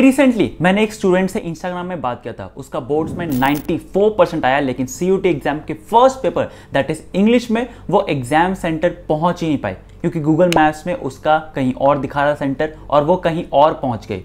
recently मैंने एक student से इंस्टाग्राम में बात किया था उसका बोर्ड्स में 94 परसेंट आया लेकिन सी एग्जाम के first paper that is English में वो एग्जाम सेंटर पहुंच ही नहीं पाए क्योंकि गूगल मैप्स में उसका कहीं और दिखा रहा सेंटर और वो कहीं और पहुंच गई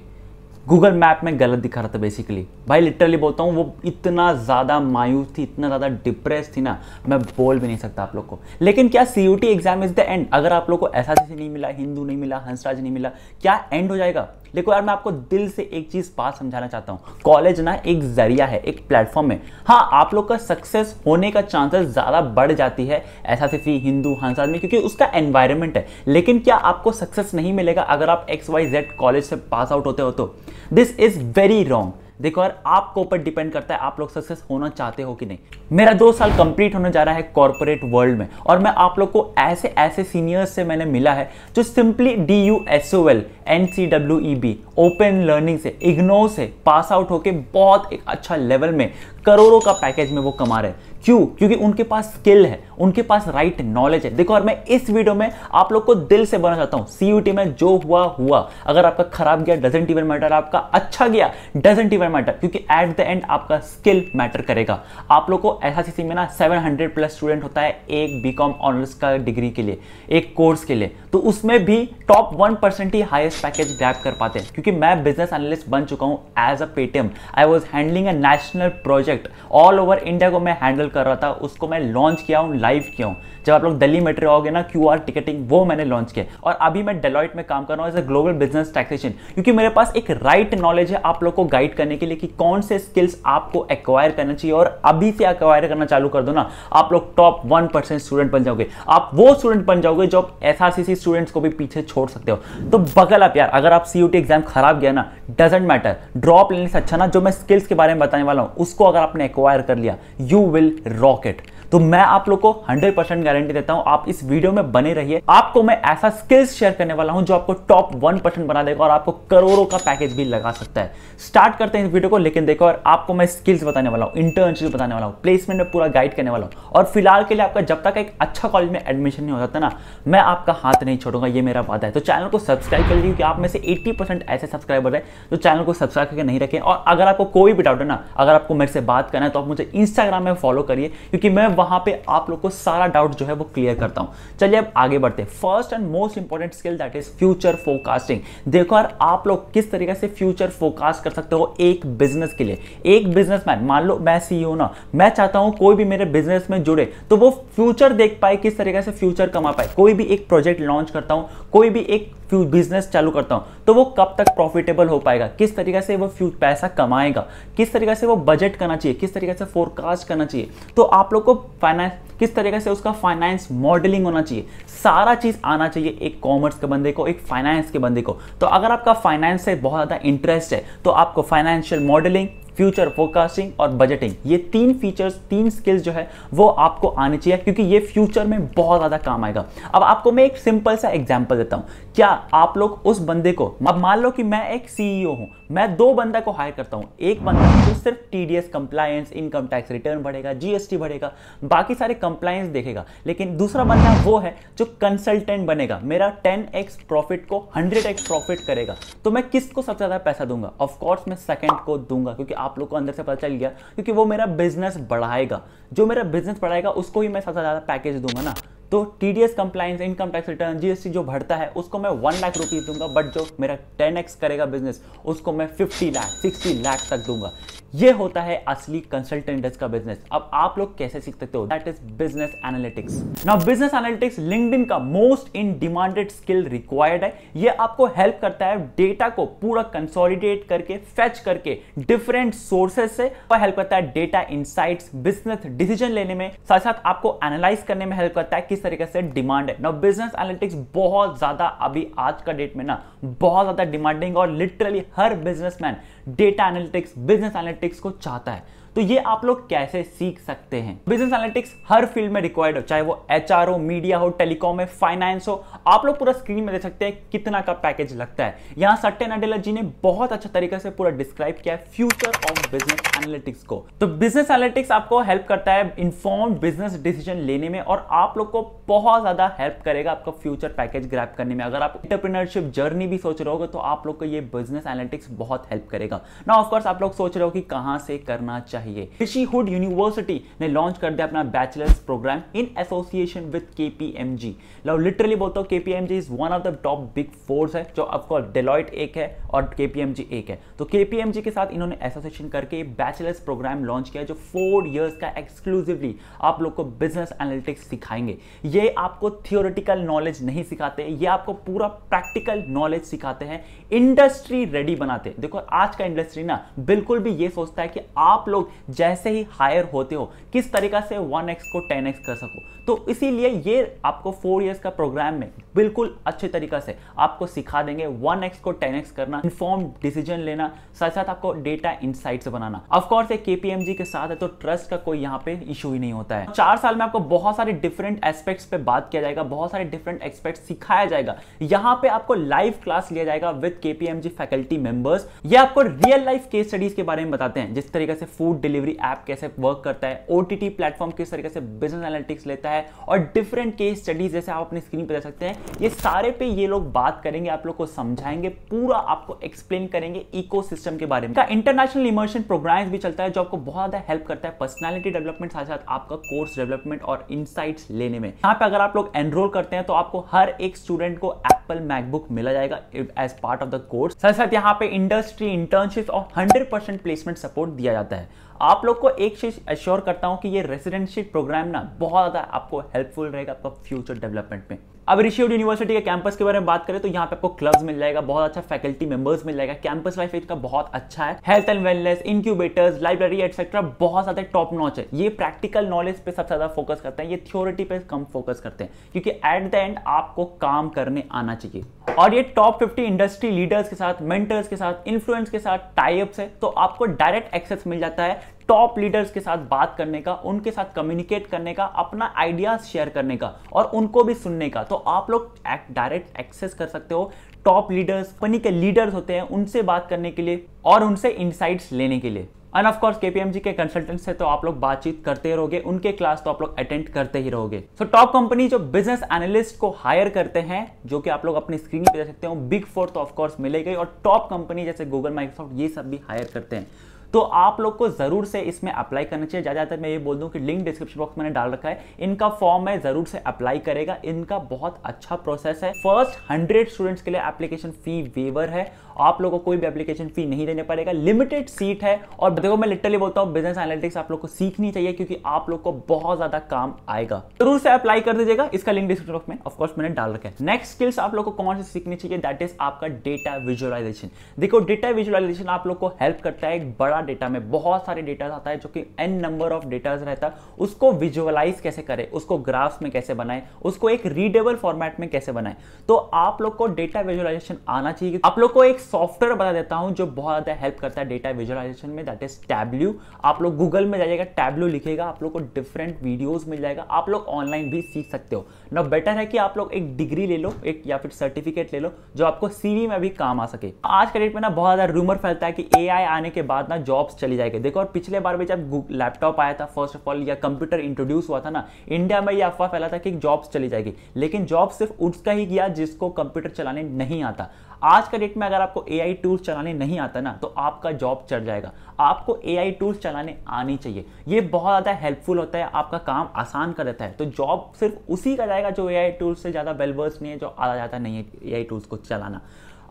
गूगल मैप में गलत दिखा रहा था बेसिकली भाई लिटरली बोलता हूँ वो इतना ज़्यादा मायूस थी इतना ज़्यादा डिप्रेस थी ना मैं बोल भी नहीं सकता आप लोग को लेकिन क्या C U T exam is the end अगर आप लोग को ऐसा नहीं मिला हिंदू नहीं मिला हंसराज नहीं मिला क्या एंड हो जाएगा देखो यार मैं आपको दिल से एक चीज बात समझाना चाहता हूँ कॉलेज ना एक जरिया है एक प्लेटफॉर्म है हाँ आप लोग का सक्सेस होने का चांसेस ज्यादा बढ़ जाती है ऐसा सिर्फ हिंदू हंस आदमी क्योंकि उसका एनवायरमेंट है लेकिन क्या आपको सक्सेस नहीं मिलेगा अगर आप एक्स वाई जेड कॉलेज से पास आउट होते हो तो दिस इज वेरी रॉन्ग देखो यार आपके ऊपर डिपेंड करता है आप लोग सक्सेस होना चाहते हो कि नहीं मेरा दो साल कंप्लीट होने जा रहा है कॉर्पोरेट वर्ल्ड में और मैं आप लोग को ऐसे ऐसे सीनियर्स से मैंने मिला है जो simply D U S O L N C W E B open learning से इग्नो से पास आउट होकर बहुत एक अच्छा लेवल में करोड़ों का पैकेज में वो कमा रहे हैं क्यों क्योंकि उनके पास स्किल है उनके पास राइट नॉलेज है देखो और मैं इस वीडियो में आप लोग को दिल से बना चाहता हूं सीयूटी में जो हुआ हुआ अगर आपका खराब गया डजेंट इवन मैटर आपका अच्छा गया डजेंट इवन मैटर क्योंकि एट द एंड आपका स्किल मैटर करेगा आप लोग को एस में ना हंड्रेड प्लस स्टूडेंट होता है एक बी ऑनर्स का डिग्री के लिए एक कोर्स के लिए तो उसमें भी टॉप वन परसेंट ही हाइस्ट पैकेज ग्रैप कर पाते हैं क्योंकि मैं बिजनेस एनालिस्ट बन चुका हूँ as a Paytm I was handling a national project project all over India को मैं हैंडल कर रहा था उसको मैं लॉन्च किया हूँ लाइव किया हूँ जब आप लोग दिल्ली मेट्रो आओगे ना क्यू टिकटिंग वो मैंने लॉन्च किया और अभी मैं डेलॉइट में काम कर रहा हूँ as a global business taxation क्योंकि मेरे पास एक राइट right नॉलेज है आप लोग को गाइड करने के लिए कि कौन से स्किल्स आपको एक्वायर करना चाहिए और अभी से एक्वायर करना चालू कर दो ना आप लोग टॉप वन परसेंट स्टूडेंट बन जाओगे आप वो स्टूडेंट बन जाओगे जो S R C C students को भी पीछे छोड़ सकते हो तो बगल आप यार अगर आप सी एग्जाम खराब गया ना डजेंट मैटर ड्रॉप लेने से अच्छा ना जो मैं स्किल्स के बारे में बताने वाला हूँ उसको अगर आपने एक्वायर कर लिया यू विल रॉकेट तो मैं आप लोग को 100 परसेंट गारंटी देता हूं आप इस वीडियो में बने रहिए आपको मैं ऐसा स्किल्स शेयर करने वाला हूं जो आपको टॉप वन परसेंट बना देगा और आपको करोड़ों का पैकेज भी लगा सकता है स्टार्ट करते हैं इस वीडियो को लेकिन देखो और आपको मैं स्किल्स बताने वाला हूँ इंटर्नशिप बताने वाला हूँ प्लेसमेंट में पूरा गाइड करने वाला हूँ और फिलहाल के लिए आपका जब तक एक अच्छा कॉलेज में एडमिशन नहीं हो जाता ना मैं आपका हाथ नहीं छोड़ूंगा ये मेरा वादा है तो चैनल को सब्सक्राइब कर लीजिए आप में से एट्टी ऐसे सब्सक्राइबर है जो चैनल को सब्सक्राइब करके नहीं रखें और अगर आपको कोई भी डाउट है ना अगर आपको मेरे से बात करना है तो आप मुझे इंस्टाग्राम में फॉलो करिए क्योंकि मैं वहां पे आप लोग को सारा डाउट जो है वो क्लियर करता हूं चलिए अब आगे बढ़ते हैं first and most important skill that is future forecasting देखो यार आप लोग किस तरीके से फ्यूचर फोकास्ट कर सकते हो एक बिजनेस के लिए एक बिजनेस मान लो मैं सीईओ ना मैं चाहता हूं कोई भी मेरे बिजनेस में जुड़े तो वो फ्यूचर देख पाए किस तरीके से फ्यूचर कमा पाए कोई भी एक प्रोजेक्ट लॉन्च करता हूं कोई भी एक बिजनेस चालू करता हूँ तो वो कब तक प्रॉफिटेबल हो पाएगा किस तरीके से वो फ्यू पैसा कमाएगा किस तरीके से वो बजट करना चाहिए किस तरीके से फोरकास्ट करना चाहिए तो आप लोग को फाइनेंस किस तरीके से उसका फाइनेंस मॉडलिंग होना चाहिए सारा चीज़ आना चाहिए एक कॉमर्स के बंदे को एक फाइनेंस के बंदे को तो अगर आपका फाइनेंस से बहुत ज़्यादा इंटरेस्ट है तो आपको फाइनेंशियल मॉडलिंग फ्यूचर फोरकास्टिंग और बजटिंग ये तीन फीचर्स तीन स्किल्स जो है वो आपको आने चाहिए क्योंकि ये फ्यूचर में बहुत ज़्यादा काम आएगा अब आपको मैं एक सिंपल सा एग्जाम्पल देता हूँ क्या आप लोग उस बंदे को अब मान लो कि मैं एक सीईओ हूँ मैं दो बंदा को हायर करता हूँ एक बंदा जो सिर्फ TDS compliance income tax return बढ़ेगा जीएसटी बढ़ेगा बाकी सारे कंप्लायंस देखेगा लेकिन दूसरा बंदा वो है जो कंसल्टेंट बनेगा मेरा टेन एक्स प्रॉफिट को हंड्रेड एक्स प्रॉफिट करेगा तो मैं किसको सबसे ज़्यादा पैसा दूंगा ऑफकोर्स मैं सेकेंड को दूंगा क्योंकि आप लोग को अंदर से पता चल गया क्योंकि वो मेरा बिजनेस बढ़ाएगा जो मेरा बिजनेस बढ़ाएगा उसको ही मैं सबसे ज़्यादा पैकेज दूंगा ना तो T D S compliance income tax return GST जो भरता है उसको मैं वन लाख रुपीज दूंगा बट जो मेरा टेन एक्स करेगा बिजनेस उसको मैं फिफ्टी लाख सिक्सटी लाख तक दूंगा ये होता है असली कंसल्टेंट का बिजनेस अब आप लोग कैसे सीख सकते हो that is business analytics now business analytics LinkedIn का most in demanded skill required है ये आपको हेल्प करता है डेटा को पूरा कंसोलिडेट करके फेच करके डिफरेंट सोर्सेस से और हेल्प करता है डेटा इनसाइट्स बिजनेस डिसीजन लेने में साथ साथ आपको एनालाइज करने में हेल्प करता है किस तरीके से डिमांड है नाउ बिजनेस एनालिटिक्स बहुत ज्यादा अभी आज का डेट में ना बहुत ज्यादा डिमांडिंग और लिटरली हर businessman data analytics business analytics को चाहता है तो ये आप लोग कैसे सीख सकते हैं बिजनेस एनालिटिक्स हर फील्ड में रिक्वायर्ड हो चाहे वो एच हो मीडिया हो टेलीकॉम है फाइनेंस हो आप लोग पूरा स्क्रीन में देख सकते हैं कितना का पैकेज लगता है यहाँ सट्टे नडेला जी ने बहुत अच्छा तरीके से पूरा डिस्क्राइब किया है फ्यूचर ऑफ बिजनेस एनालिटिक्स को तो बिजनेस एनालिटिक्स आपको हेल्प करता है इन्फॉर्म बिजनेस डिसीजन लेने में और आप लोग को बहुत ज्यादा हेल्प करेगा आपका फ्यूचर पैकेज ग्रैप करने में अगर आप इंटरप्रीनरशिप जर्नी भी सोच रहे हो तो आप लोग को ये बिजनेस एनालिटिक्स बहुत हेल्प करेगा ना ऑफकोर्स आप लोग सोच रहे हो कि कहां से करना चाहिए चाहिए ऋषि हुड यूनिवर्सिटी ने लॉन्च कर दिया अपना bachelors program in association with K P M G love literally बोलता हूँ K P M G is one of the top big fours है जो आपको डेलॉइट एक है और के पी एम जी एक है तो के पी एम जी के साथ इन्होंने एसोसिएशन करके बैचलर्स प्रोग्राम लॉन्च किया जो फोर ईयर्स का एक्सक्लूसिवली आप लोग को बिजनेस एनालिटिक्स सिखाएंगे ये आपको थियोरिटिकल नॉलेज नहीं सिखाते ये आपको पूरा प्रैक्टिकल नॉलेज सिखाते हैं इंडस्ट्री रेडी बनाते देखो आज का इंडस्ट्री ना बिल्कुल भी ये सोचता है कि आप लोग जैसे ही हायर होते हो किस तरीका से वन एक्स को टेन एक्स कर सको तो इसीलिए ये आपको फोर इयर्स का प्रोग्राम में बिल्कुल अच्छे तरीका से आपको सिखा देंगे वन एक्स को टेन एक्स करना इन्फॉर्म डिसीजन लेना साथ साथ आपको डेटा इनसाइट्स बनाना ऑफकोर्स ये केपीएमजी के साथ है तो ट्रस्ट का कोई यहाँ पे इशू ही नहीं होता है चार साल में आपको बहुत सारे डिफरेंट एस्पेक्ट्स पे बात किया जाएगा बहुत सारे डिफरेंट एस्पेक्ट सिखाया जाएगा यहाँ पे आपको लाइव क्लास लिया जाएगा विद केपीएमजी फैकल्टी मेंबर्स ये आपको रियल लाइफ केस स्टडीज के बारे में बताते हैं जिस तरीके से फूड डिलीवरी ऐप कैसे वर्क करता है ओ टी प्लेटफॉर्म किस तरीके से बिजनेस एनालिटिक्स लेता है और डिफरेंट केस स्टडीज जैसे आप अपनी स्क्रीन पर देख सकते हैं ये सारे पे ये लोग बात करेंगे आप लोग को समझाएंगे पूरा आपको एक्सप्लेन करेंगे इको के बारे में इंटरनेशनल इमर्शन प्रोग्राम भी चलता है जो आपको बहुत ज्यादा हेल्प करता है पर्सनैलिटी डेवलपमेंट साथ साथ आपका कोर्स डेवलपमेंट और इनसाइट्स लेने में यहाँ पे अगर आप लोग एनरोल करते हैं तो आपको हर एक स्टूडेंट को एप्पल मैकबुक मिला जाएगा as part of the course साथ साथ यहाँ पे इंडस्ट्री इंटर्नशिप और हंड्रेड परसेंट प्लेसमेंट सपोर्ट दिया जाता है आप लोग को एक चीज एश्योर करता हूँ कि ये रेसिडेंटशिप प्रोग्राम ना बहुत ज़्यादा आपको हेल्पफुल रहेगा आपका फ्यूचर डेवलपमेंट में अब ऋषि यूनिवर्सिटी के कैंपस के बारे में बात करें तो यहाँ पे आपको क्लब्स मिल जाएगा बहुत अच्छा फैकल्टी मेंबर्स मिल जाएगा कैंपस लाइफ इसका बहुत अच्छा है health and wellness incubators library etcetera बहुत ज्यादा टॉप नॉच है ये प्रैक्टिकल नॉलेज पे सबसे ज्यादा फोकस करते हैं ये थ्योरिटी पे कम फोकस करते हैं क्योंकि एट द एंड आपको काम करने आना चाहिए और ये टॉप फिफ्टी इंडस्ट्री लीडर्स के साथ मेंटर्स के साथ इन्फ्लुएंस के साथ टाइप्स है तो आपको डायरेक्ट एक्सेस मिल जाता है टॉप लीडर्स के साथ बात करने का उनके साथ कम्युनिकेट करने का अपना आइडियाज शेयर करने का और उनको भी सुनने का तो आप लोग डायरेक्ट एक्सेस कर सकते हो टॉप लीडर्स कंपनी के लीडर्स होते हैं उनसे बात करने के लिए और उनसे इंसाइट्स लेने के लिए एंड ऑफ कोर्स केपीएमजी के कंसल्टेंट से तो आप लोग बातचीत करते ही रहोगे उनके क्लास तो आप लोग अटेंड करते ही रहोगे सो टॉप कंपनी जो बिजनेस एनालिस्ट को हायर करते हैं जो कि आप लोग अपनी स्क्रीन पे देख सकते हो बिग फोर तो ऑफ कोर्स मिलेगी और टॉप कंपनी जैसे गूगल माइक्रोसॉफ्ट ये सब भी हायर करते हैं तो आप लोग को ज़रूर से इसमें अप्लाई करना चाहिए ज़्यादातर मैं ये बोल दूं कि लिंक डिस्क्रिप्शन बॉक्स मैंने डाल रखा है इनका फॉर्म है ज़रूर से अप्लाई करेगा इनका बहुत अच्छा प्रोसेस है फर्स्ट हंड्रेड स्टूडेंट्स के लिए एप्लीकेशन फी वेवर है आप लोगों को कोई भी एप्लीकेशन फी नहीं देने पड़ेगा लिमिटेड सीट है और देखो मैं लिटरली बोलता हूँ बिजनेस एनालिटिक्स आप लोग को सीखनी चाहिए क्योंकि आप लोग को बहुत ज़्यादा काम आएगा जरूर से अप्लाई कर दीजिएगा इसका लिंक डिस्क्रिप्शन बॉक्स में ऑफकोर्स मैंने डाल रखा है नेक्स्ट स्किल्स आप लोग को कौन से सीखनी चाहिए दैट इज आपका डेटा विजुअलाइजेशन देखो डेटा विजुअलाइजेशन आप लोग को हेल्प करता है एक बड़ा डेटा में बहुत सारे डेटा आता है जो कि एन नंबर ऑफ डेटा रहता है उसको विजुअलाइज कैसे करें उसको ग्राफ्स में कैसे बनाए उसको एक रीडेबल फॉर्मेट में कैसे बनाए तो आप लोग को डेटा विजुअलाइजेशन आना चाहिए आप लोग को एक सॉफ्टवेयर बता देता हूं जो बहुत ज़्यादा हेल्प करता है डेटा विजुअलाइजेशन में दैट इज टैब्ल्यू आप लोग गूगल में जाइएगा टैब्ल्यू लिखेगा आप लोग को डिफरेंट वीडियोज मिल जाएगा आप लोग ऑनलाइन भी सीख सकते हो ना बेटर है कि आप लोग एक डिग्री ले लो एक या फिर सर्टिफिकेट ले लो जो आपको सीवी में भी काम आ सके आज के डेट में ना बहुत ज़्यादा रूमर फैलता है कि एआई आने के बाद ना जॉब्स चली जाएगी देखो और पिछले बार भी जब लैपटॉप आया था फर्स्ट ऑफ ऑल या कंप्यूटर इंट्रोड्यूस हुआ था ना इंडिया में ये अफवाह फैला था कि जॉब्स चली जाएगी लेकिन जॉब सिर्फ उसका ही किया जिसको कंप्यूटर चलाने नहीं आता आज का डेट में अगर आपको ए आई टूल्स चलाने नहीं आता ना तो आपका जॉब चढ़ जाएगा आपको ए आई टूल्स चलाने आनी चाहिए ये बहुत ज़्यादा हेल्पफुल होता है आपका काम आसान कर देता है तो जॉब सिर्फ उसी का जाएगा जो ए आई टूल्स से ज़्यादा वेलवर्स नहीं है जो आ जाता नहीं है ए आई टूल्स को चलाना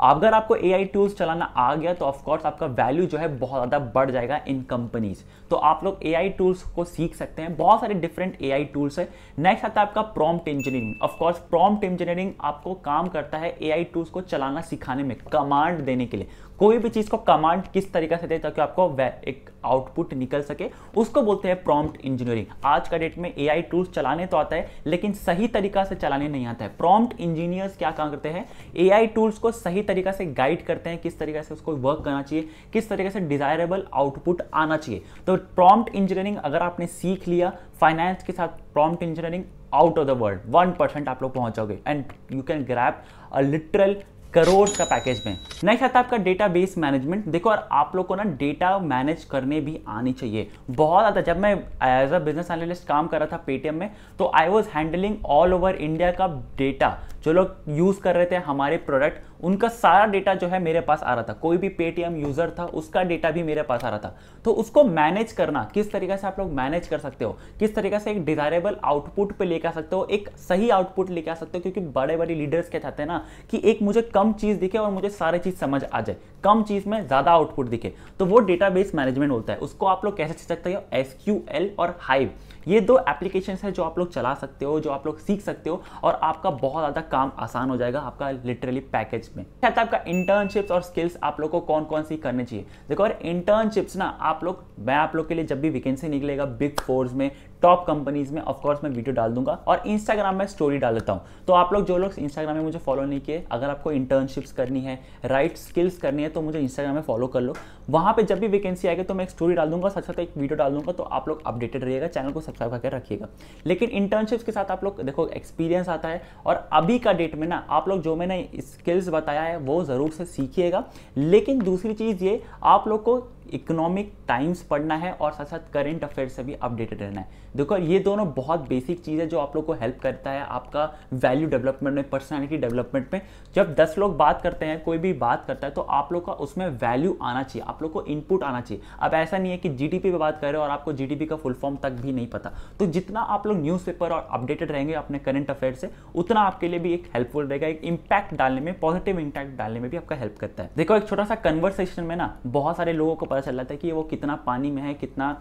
अगर आपको ए टूल्स चलाना आ गया तो ऑफकोर्स आपका वैल्यू जो है बहुत ज़्यादा बढ़ जाएगा इन कंपनीज तो आप लोग ए टूल्स को सीख सकते हैं बहुत सारे डिफरेंट ए टूल्स है नेक्स्ट आता है आपका prompt engineering of course prompt engineering आपको काम करता है ए टूल्स को चलाना सिखाने में कमांड देने के लिए कोई भी चीज़ को कमांड किस तरीके से दे ताकि आपको एक आउटपुट निकल सके उसको बोलते हैं प्रॉम्प्ट इंजीनियरिंग आज का डेट में एआई टूल्स चलाने तो आता है लेकिन सही तरीका से चलाने नहीं आता है प्रॉम्प्ट इंजीनियर्स क्या काम करते हैं एआई टूल्स को सही तरीका से गाइड करते हैं किस तरीके से उसको वर्क करना चाहिए किस तरीके से डिजायरेबल आउटपुट आना चाहिए तो प्रॉम्प्ट इंजीनियरिंग अगर आपने सीख लिया फाइनेंस के साथ prompt engineering out of the world one percent आप लोग पहुंचोगे and you can grab a literal crore का पैकेज में नेक्स्ट आता है आपका डेटा बेस मैनेजमेंट देखो और आप लोग को ना डेटा मैनेज करने भी आनी चाहिए बहुत आता जब मैं एज अ बिजनेस एनालिस्ट काम कर रहा था पेटीएम में तो I was handling all over India का डेटा जो लोग यूज़ कर रहे थे हमारे प्रोडक्ट उनका सारा डेटा जो है मेरे पास आ रहा था कोई भी पेटीएम यूजर था उसका डेटा भी मेरे पास आ रहा था तो उसको मैनेज करना किस तरीके से आप लोग मैनेज कर सकते हो किस तरीके से एक डिजायरेबल आउटपुट पे लेके आ सकते हो एक सही आउटपुट लेके आ सकते हो क्योंकि बड़े बड़े लीडर्स क्या चाहते हैं ना कि एक मुझे कम चीज दिखे और मुझे सारी चीज समझ आ जाए कम चीज में ज्यादा आउटपुट दिखे तो वो डेटा मैनेजमेंट होता है उसको आप लोग कैसे सीख सकते हो एसक्यूएल और हाइव ये दो एप्लीकेशन है जो आप लोग चला सकते हो जो आप लोग सीख सकते हो और आपका बहुत ज़्यादा काम आसान हो जाएगा आपका लिटरली पैकेज में शायद अच्छा, तो आपका इंटर्नशिप्स और स्किल्स आप लोग को कौन कौन सी करनी चाहिए देखो और इंटर्नशिप्स ना आप लोग मैं आप लोग के लिए जब भी वैकेंसी निकलेगा बिग फोर्स में टॉप कंपनीज में ऑफकोर्स मैं वीडियो डाल दूंगा और इंस्टाग्राम में स्टोरी डाल देता हूँ तो आप लोग जो लोग इंस्टाग्राम में मुझे फॉलो नहीं किए अगर आपको इंटर्नशिप्स करनी है राइट स्किल्स करनी है तो मुझे इंस्टाग्राम में फॉलो कर लो वहाँ पर जब भी वैकेंसी आएगी तो मैं एक स्टोरी डाल दूंगा साथ साथ एक वीडियो डाल दूंगा तो आप लोग अपडेटेड रहिएगा चैनल को सब्सक्राइब करके रखिएगा लेकिन इंटर्नशिप्स के साथ आप लोग देखो एक्सपीरियंस आता है और अभी का डेट में ना आप लोग जो मैंने स्किल्स बताया है वो ज़रूर से सीखिएगा लेकिन दूसरी चीज़ ये आप लोग को इकोनॉमिक टाइम्स पढ़ना है और साथ साथ करेंट अफेयर से भी अपडेटेड रहना है देखो ये दोनों बहुत बेसिक चीज़ है जो आप लोग को हेल्प करता है आपका वैल्यू डेवलपमेंट में पर्सनैलिटी डेवलपमेंट में जब दस लोग बात करते हैं कोई भी बात करता है तो आप लोग का उसमें वैल्यू आना चाहिए आप लोग को इनपुट आना चाहिए अब ऐसा नहीं है कि जी पे बात कर रहे हो और आपको जी का फुल फॉर्म तक भी नहीं पता तो जितना आप लोग न्यूज़पेपर और अपडेटेड रहेंगे अपने करंट अफेयर से उतना आपके लिए भी एक हेल्पफुल रहेगा एक इम्पैक्ट डालने में पॉजिटिव इम्पैक्ट डालने में भी आपका हेल्प करता है देखो एक छोटा सा कन्वर्सेशन में ना बहुत सारे लोगों को पता चल रहा है कि वो कितना पानी में है कितना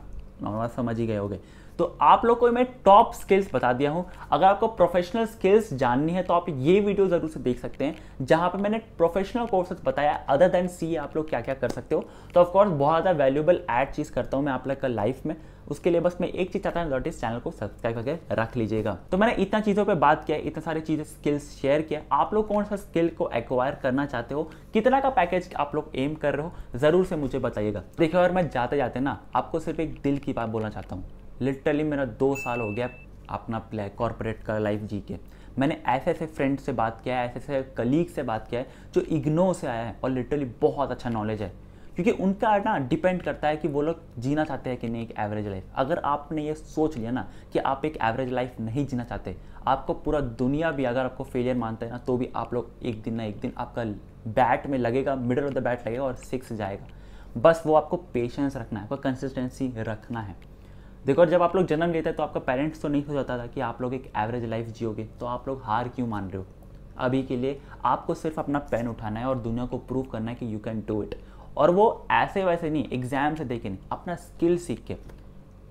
समझ ही गए होगे तो आप लोग को मैं टॉप स्किल्स बता दिया हूं अगर आपको प्रोफेशनल स्किल्स जाननी है तो आप ये वीडियो ज़रूर से देख सकते हैं जहां पर मैंने प्रोफेशनल कोर्सेज बताया अदर देन सी आप लोग क्या क्या कर सकते हो तो ऑफकोर्स बहुत ज़्यादा वैल्यूबल एड चीज़ करता हूँ मैं आप लोग का लाइफ में उसके लिए बस मैं एक चीज़ चाहता हूँ इस चैनल को सब्सक्राइब करके रख लीजिएगा तो मैंने इतना चीज़ों पे बात किया इतना सारी चीज़ें स्किल्स शेयर किया आप लोग कौन सा स्किल को एक्वायर करना चाहते हो कितना का पैकेज आप लोग एम कर रहे हो ज़रूर से मुझे बताइएगा देखिए और मैं जाते जाते ना आपको सिर्फ एक दिल की बात बोलना चाहता हूँ लिटरली मेरा दो साल हो गया अपना प्ले कॉरपोरेट का लाइफ जी के मैंने ऐसे ऐसे फ्रेंड से बात किया है ऐसे ऐसे कलीग से बात किया है जो इग्नो से आया है और लिटरली बहुत अच्छा नॉलेज है क्योंकि उनका ना डिपेंड करता है कि वो लोग जीना चाहते हैं कि नहीं एक एवरेज लाइफ अगर आपने ये सोच लिया ना कि आप एक एवरेज लाइफ नहीं जीना चाहते आपको पूरा दुनिया भी अगर आपको फेलियर मानता है ना तो भी आप लोग एक दिन ना एक दिन आपका बैट में लगेगा मिडल ऑफ द बैट लगेगा और सिक्स जाएगा बस वो आपको पेशेंस रखना है आपको कंसिस्टेंसी रखना है देखो जब आप लोग जन्म लेते हैं तो आपका पेरेंट्स तो नहीं हो जाता था कि आप लोग एक एवरेज लाइफ जियोगे तो आप लोग हार क्यों मान रहे हो अभी के लिए आपको सिर्फ अपना पेन उठाना है और दुनिया को प्रूव करना है कि यू कैन डू इट और वो ऐसे वैसे नहीं एग्जाम से देखे नहीं अपना स्किल सीख के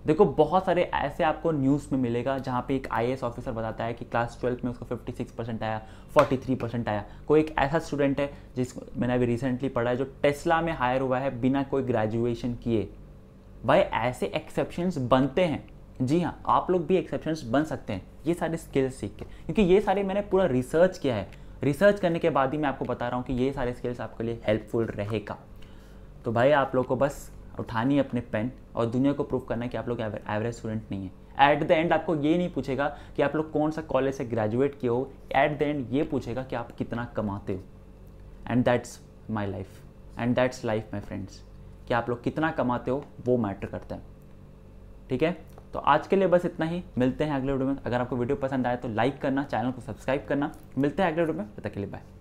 देखो बहुत सारे ऐसे आपको न्यूज़ में मिलेगा जहाँ पे एक आई ऑफिसर बताता है कि क्लास ट्वेल्थ में उसको 56 परसेंट आया 43 परसेंट आया कोई एक ऐसा स्टूडेंट है जिसको मैंने अभी रिसेंटली पढ़ा है जो टेस्ला में हायर हुआ है बिना कोई ग्रेजुएशन किए भाई ऐसे एक्सेप्शन बनते हैं जी हाँ आप लोग भी एक्सेप्शन बन सकते हैं ये सारे स्किल्स सीख के क्योंकि ये सारे मैंने पूरा रिसर्च किया है रिसर्च करने के बाद ही मैं आपको बता रहा हूँ कि ये सारे स्किल्स आपके लिए हेल्पफुल रहेगा तो भाई आप लोग को बस उठानी है अपने पेन और दुनिया को प्रूव करना है कि आप लोग एवरेज स्टूडेंट नहीं है एट द एंड आपको ये नहीं पूछेगा कि आप लोग कौन सा कॉलेज से ग्रेजुएट किए हो एट द एंड ये पूछेगा कि आप कितना कमाते हो and that's my life and that's life my friends कि आप लोग कितना कमाते हो वो मैटर करते हैं ठीक है तो आज के लिए बस इतना ही मिलते हैं अगले वीडियो में अगर आपको वीडियो पसंद आए तो लाइक करना चैनल को सब्सक्राइब करना मिलते हैं अगले वीडियो में तब तक के लिए बाय